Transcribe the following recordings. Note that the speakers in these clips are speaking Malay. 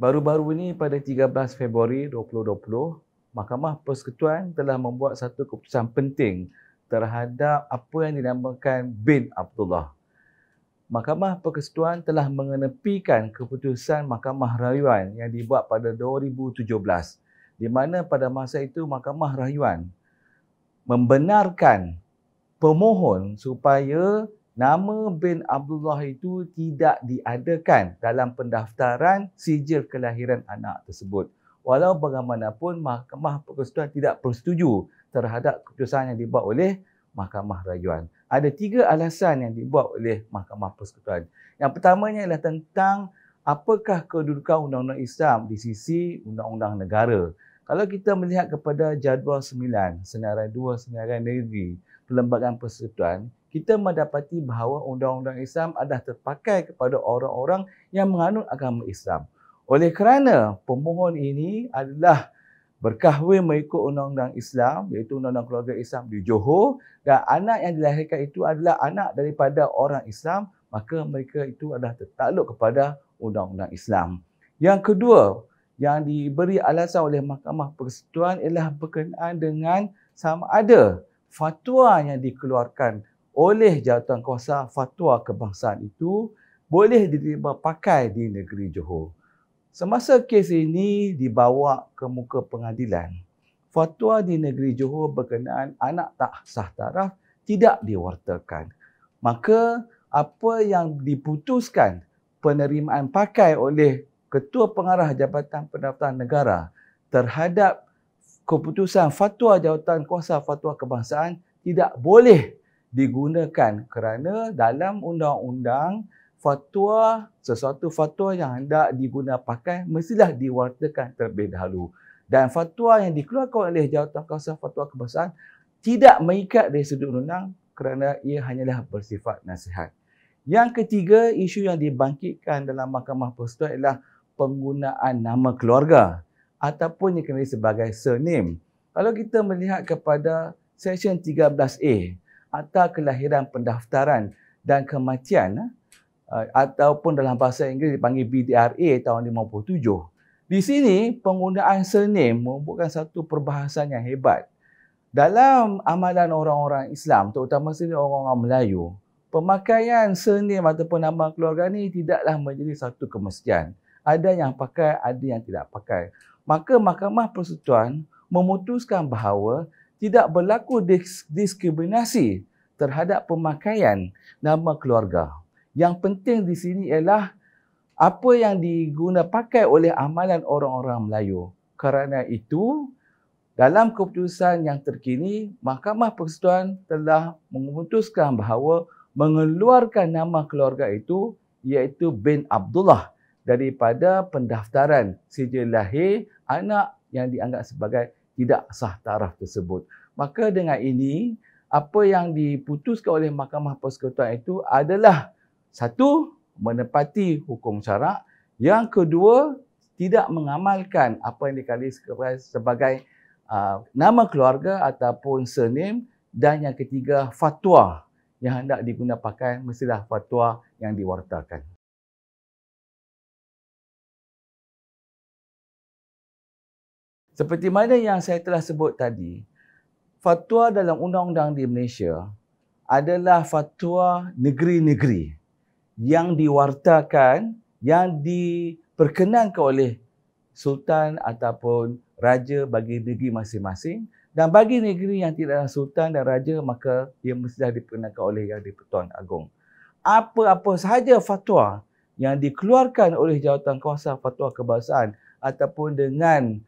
Baru-baru ini pada 13 Februari 2020, Mahkamah Persekutuan telah membuat satu keputusan penting terhadap apa yang dinamakan bin Abdullah. Mahkamah Persekutuan telah mengenepikan keputusan Mahkamah Rayuan yang dibuat pada 2017 di mana pada masa itu Mahkamah Rayuan membenarkan pemohon supaya nama bin Abdullah itu tidak diadakan dalam pendaftaran sijil kelahiran anak tersebut. Walau bagaimanapun Mahkamah Persekutuan tidak bersetuju terhadap keputusan yang dibuat oleh Mahkamah Rayuan. Ada tiga alasan yang dibuat oleh Mahkamah Persekutuan. Yang pertamanya ialah tentang apakah kedudukan Undang-Undang Islam di sisi Undang-Undang Negara. Kalau kita melihat kepada jadual sembilan, senarai dua, senarai negeri, perlembagaan persekutuan, kita mendapati bahawa undang-undang Islam adalah terpakai kepada orang-orang yang menganut agama Islam. Oleh kerana pemohon ini adalah berkahwin mengikut undang-undang Islam, iaitu undang-undang keluarga Islam di Johor, dan anak yang dilahirkan itu adalah anak daripada orang Islam, maka mereka itu adalah tertakluk kepada undang-undang Islam. Yang kedua, yang diberi alasan oleh Mahkamah Persekutuan ialah berkenaan dengan sama ada fatwa yang dikeluarkan oleh jawatan kuasa fatwa kebangsaan itu boleh diterima pakai di negeri Johor. Semasa kes ini dibawa ke muka pengadilan, fatwa di negeri Johor berkenaan anak tak sah taraf tidak diwartakan. Maka apa yang diputuskan penerimaan pakai oleh Ketua Pengarah Jabatan Pendaftaran Negara terhadap keputusan fatwa jawatan kuasa fatwa kebangsaan tidak boleh digunakan kerana dalam undang-undang fatwa sesuatu fatwa yang hendak diguna digunakan mestilah diwartakan terlebih dahulu dan fatwa yang dikeluarkan oleh jawatan kuasa fatwa kebangsaan tidak mengikat dari sudut undang-undang kerana ia hanyalah bersifat nasihat. Yang ketiga, isu yang dibangkitkan dalam Mahkamah Konstitusi adalah penggunaan nama keluarga ataupun yang dikenali sebagai surname. Kalau kita melihat kepada Seksyen 13A, Akta Kelahiran Pendaftaran dan Kematian eh, ataupun dalam bahasa Inggeris dipanggil BDRA tahun 57. Di sini, penggunaan surname merupakan satu perbahasan yang hebat. Dalam amalan orang-orang Islam, terutama sini orang-orang Melayu, pemakaian surname ataupun nama keluarga ini tidaklah menjadi satu kemestian ada yang pakai, ada yang tidak pakai. Maka Mahkamah Persekutuan memutuskan bahawa tidak berlaku diskriminasi terhadap pemakaian nama keluarga. Yang penting di sini ialah apa yang diguna pakai oleh amalan orang-orang Melayu. Kerana itu, dalam keputusan yang terkini, Mahkamah Persekutuan telah memutuskan bahawa mengeluarkan nama keluarga itu iaitu bin Abdullah daripada pendaftaran sijil lahir anak yang dianggap sebagai tidak sah taraf tersebut. Maka dengan ini, apa yang diputuskan oleh Mahkamah Persekutuan itu adalah satu, menepati hukum syarak. Yang kedua, tidak mengamalkan apa yang dikali sebagai, uh, nama keluarga ataupun surname. Dan yang ketiga, fatwa yang hendak digunakan mestilah fatwa yang diwartakan. Seperti mana yang saya telah sebut tadi, fatwa dalam undang-undang di Malaysia adalah fatwa negeri-negeri yang diwartakan, yang diperkenankan oleh sultan ataupun raja bagi negeri masing-masing dan bagi negeri yang tidak ada sultan dan raja maka ia mesti dah diperkenankan oleh yang di-Pertuan Agong. Apa-apa sahaja fatwa yang dikeluarkan oleh jawatan kuasa fatwa kebangsaan ataupun dengan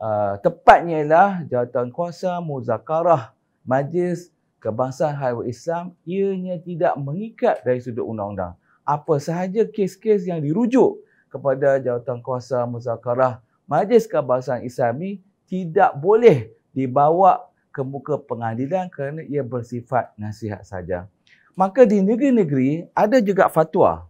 Ah, tepatnya ialah jawatan kuasa muzakarah majlis kebangsaan haiwan Islam ianya tidak mengikat dari sudut undang-undang. Apa sahaja kes-kes yang dirujuk kepada jawatan kuasa muzakarah majlis kebangsaan Islam ini tidak boleh dibawa ke muka pengadilan kerana ia bersifat nasihat saja. Maka di negeri-negeri ada juga fatwa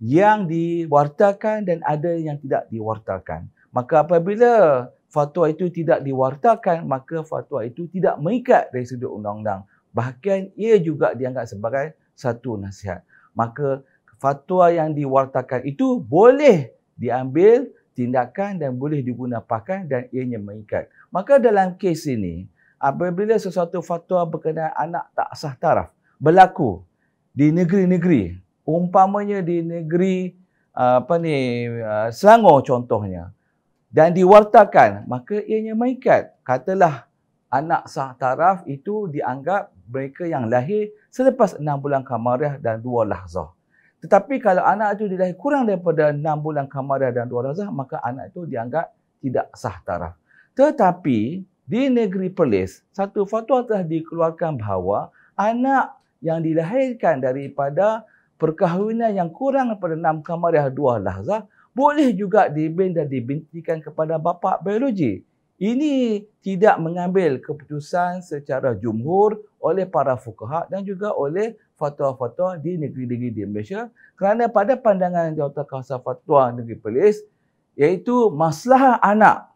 yang diwartakan dan ada yang tidak diwartakan. Maka apabila fatwa itu tidak diwartakan maka fatwa itu tidak mengikat dari sudut undang-undang bahkan ia juga dianggap sebagai satu nasihat maka fatwa yang diwartakan itu boleh diambil tindakan dan boleh digunakan dan ianya mengikat maka dalam kes ini apabila sesuatu fatwa berkenaan anak tak sah taraf berlaku di negeri-negeri umpamanya di negeri apa ni Selangor contohnya dan diwartakan maka ianya maikat katalah anak sah taraf itu dianggap mereka yang lahir selepas 6 bulan kamariah dan 2 lahzah tetapi kalau anak itu dilahir kurang daripada 6 bulan kamariah dan 2 lahzah maka anak itu dianggap tidak sah taraf tetapi di negeri Perlis satu fatwa telah dikeluarkan bahawa anak yang dilahirkan daripada perkahwinan yang kurang daripada 6 kamariah 2 lahzah boleh juga dibin dan dibintikan kepada bapa biologi. Ini tidak mengambil keputusan secara jumhur oleh para fukaha dan juga oleh fatwa-fatwa di negeri-negeri di Malaysia kerana pada pandangan jawatankuasa fatwa negeri Perlis iaitu masalah anak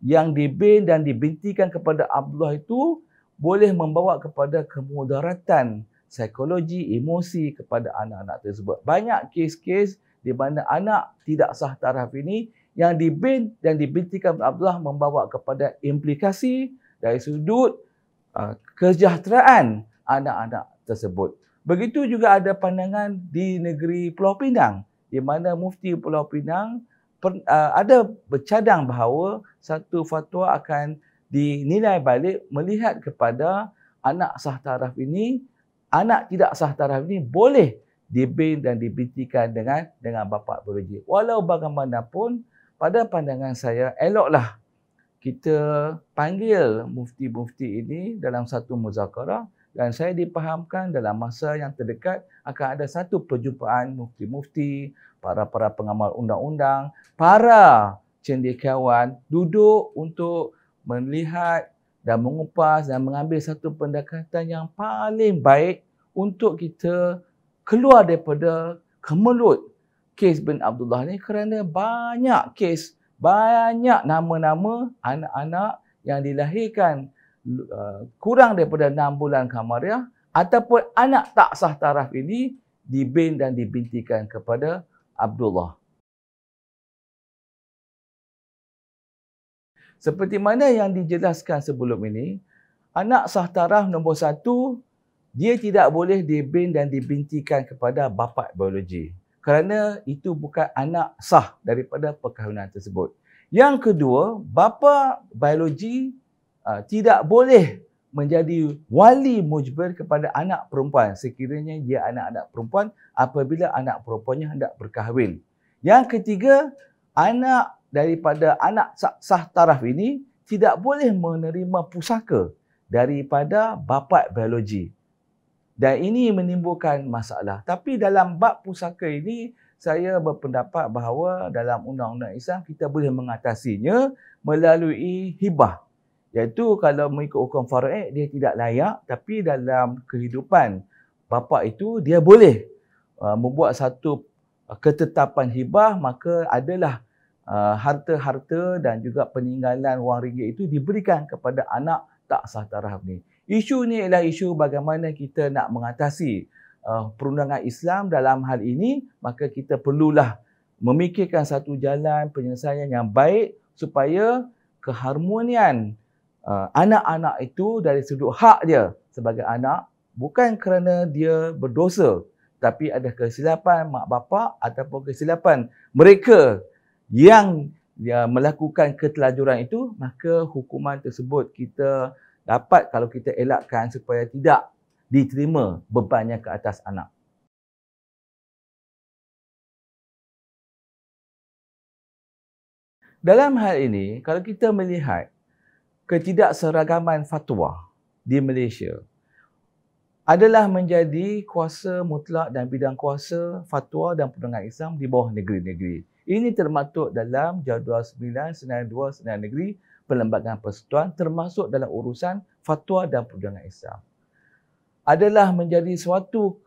yang dibin dan dibintikan kepada Abdullah itu boleh membawa kepada kemudaratan psikologi, emosi kepada anak-anak tersebut. Banyak kes-kes di mana anak tidak sah taraf ini yang dibin dan dibintikan Abdullah membawa kepada implikasi dari sudut uh, kesejahteraan anak-anak tersebut. Begitu juga ada pandangan di negeri Pulau Pinang di mana mufti Pulau Pinang per, uh, ada bercadang bahawa satu fatwa akan dinilai balik melihat kepada anak sah taraf ini anak tidak sah taraf ini boleh dibin dan dibintikan dengan dengan bapa biologi. Walau bagaimanapun pada pandangan saya eloklah kita panggil mufti-mufti ini dalam satu muzakarah dan saya dipahamkan dalam masa yang terdekat akan ada satu perjumpaan mufti-mufti, para-para pengamal undang-undang, para cendekiawan duduk untuk melihat dan mengupas dan mengambil satu pendekatan yang paling baik untuk kita keluar daripada kemelut kes bin Abdullah ni kerana banyak kes, banyak nama-nama anak-anak yang dilahirkan uh, kurang daripada 6 bulan kamariah ataupun anak tak sah taraf ini dibin dan dibintikan kepada Abdullah. Seperti mana yang dijelaskan sebelum ini, anak sah taraf nombor satu dia tidak boleh dibin dan dibintikan kepada bapa biologi kerana itu bukan anak sah daripada perkahwinan tersebut. Yang kedua, bapa biologi uh, tidak boleh menjadi wali mujbir kepada anak perempuan sekiranya dia anak-anak perempuan apabila anak perempuannya hendak berkahwin. Yang ketiga, anak daripada anak sah taraf ini tidak boleh menerima pusaka daripada bapa biologi. Dan ini menimbulkan masalah. Tapi dalam bab pusaka ini, saya berpendapat bahawa dalam undang-undang Islam, kita boleh mengatasinya melalui hibah. Iaitu kalau mengikut hukum faraid, dia tidak layak. Tapi dalam kehidupan bapa itu, dia boleh uh, membuat satu uh, ketetapan hibah, maka adalah uh, harta-harta dan juga peninggalan wang ringgit itu diberikan kepada anak tak sah taraf ini. Isu ini ialah isu bagaimana kita nak mengatasi uh, perundangan Islam dalam hal ini, maka kita perlulah memikirkan satu jalan penyelesaian yang baik supaya keharmonian uh, anak-anak itu dari sudut hak dia sebagai anak bukan kerana dia berdosa tapi ada kesilapan mak bapak ataupun kesilapan mereka yang dia melakukan ketelajuran itu maka hukuman tersebut kita dapat kalau kita elakkan supaya tidak diterima bebannya ke atas anak. Dalam hal ini, kalau kita melihat ketidakseragaman fatwa di Malaysia adalah menjadi kuasa mutlak dan bidang kuasa fatwa dan perundangan Islam di bawah negeri-negeri. Ini termaktub dalam jadual 9, senarai 2, senarai negeri perlembagaan persekutuan termasuk dalam urusan fatwa dan perjuangan Islam adalah menjadi suatu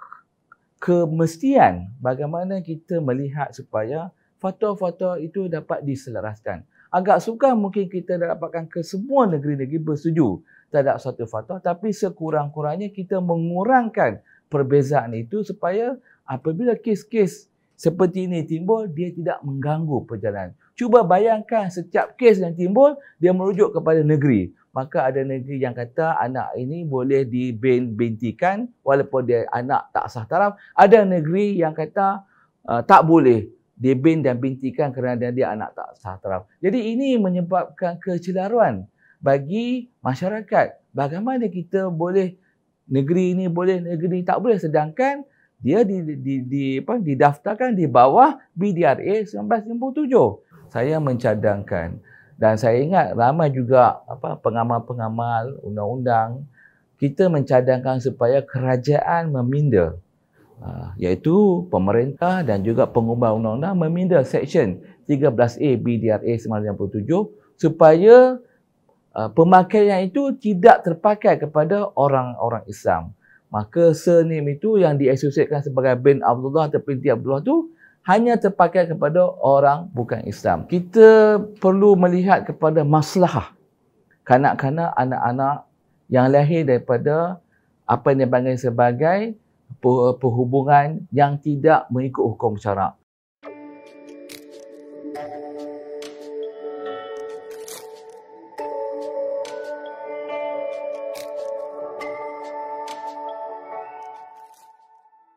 kemestian bagaimana kita melihat supaya fatwa-fatwa itu dapat diselaraskan. Agak suka mungkin kita dapatkan ke semua negeri-negeri bersetuju terhadap satu fatwa tapi sekurang-kurangnya kita mengurangkan perbezaan itu supaya apabila kes-kes seperti ini timbul, dia tidak mengganggu perjalanan. Cuba bayangkan setiap kes yang timbul, dia merujuk kepada negeri. Maka ada negeri yang kata anak ini boleh dibintikan walaupun dia anak tak sah taraf. Ada negeri yang kata uh, tak boleh dibin dan bintikan kerana dia, dia anak tak sah taraf. Jadi ini menyebabkan kecelaruan bagi masyarakat. Bagaimana kita boleh negeri ini boleh, negeri ini tak boleh. Sedangkan dia di, di, di, apa, didaftarkan di bawah BDRA 1997. Saya mencadangkan dan saya ingat ramai juga apa pengamal-pengamal undang-undang kita mencadangkan supaya kerajaan meminda ah, iaitu pemerintah dan juga pengubah undang-undang meminda section 13A BDRA 1997 supaya uh, pemakaian itu tidak terpakai kepada orang-orang Islam. Maka surname itu yang diasosiatkan sebagai bin Abdullah atau binti Abdullah tu hanya terpakai kepada orang bukan Islam. Kita perlu melihat kepada masalah kanak-kanak anak-anak yang lahir daripada apa yang dipanggil sebagai perhubungan yang tidak mengikut hukum syarak.